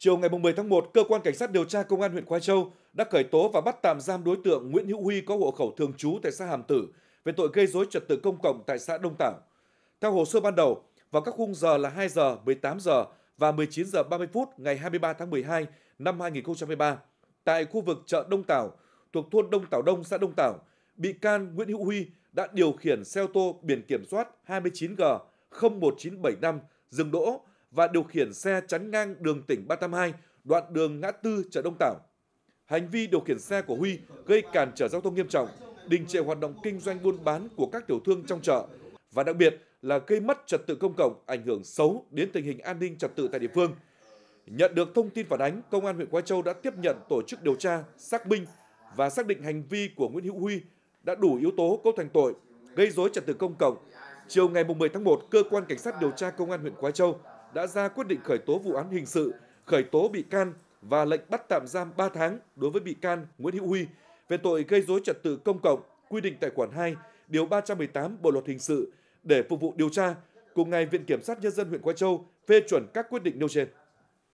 Chiều ngày 10 tháng 1, cơ quan cảnh sát điều tra công an huyện Khói Châu đã khởi tố và bắt tạm giam đối tượng Nguyễn Hữu Huy có hộ khẩu thường trú tại xã Hàm Tử về tội gây rối trật tự công cộng tại xã Đông Tảo. Theo hồ sơ ban đầu, vào các khung giờ là 2 giờ, 18 giờ và 19 giờ 30 phút ngày 23 tháng 12 năm 2023 tại khu vực chợ Đông Tảo thuộc thôn Đông Tảo Đông, xã Đông Tảo, bị can Nguyễn Hữu Huy đã điều khiển xe ô tô biển kiểm soát 29G 01975 dừng đỗ và điều khiển xe chắn ngang đường tỉnh 382, đoạn đường ngã tư chợ Đông Tảo. Hành vi điều khiển xe của Huy gây cản trở giao thông nghiêm trọng, đình trệ hoạt động kinh doanh buôn bán của các tiểu thương trong chợ và đặc biệt là gây mất trật tự công cộng, ảnh hưởng xấu đến tình hình an ninh trật tự tại địa phương. Nhận được thông tin phản ánh, công an huyện Quai Châu đã tiếp nhận tổ chức điều tra, xác minh và xác định hành vi của Nguyễn Hữu Huy đã đủ yếu tố cấu thành tội gây rối trật tự công cộng. Chiều ngày 10 tháng 1, cơ quan cảnh sát điều tra công an huyện Quai Châu đã ra quyết định khởi tố vụ án hình sự, khởi tố bị can và lệnh bắt tạm giam 3 tháng đối với bị can Nguyễn Hữu Huy về tội gây dối trật tự công cộng, quy định tại khoản 2, điều 318 Bộ luật hình sự để phục vụ điều tra. Cùng ngày, Viện kiểm sát nhân dân huyện Quang Châu phê chuẩn các quyết định nêu trên.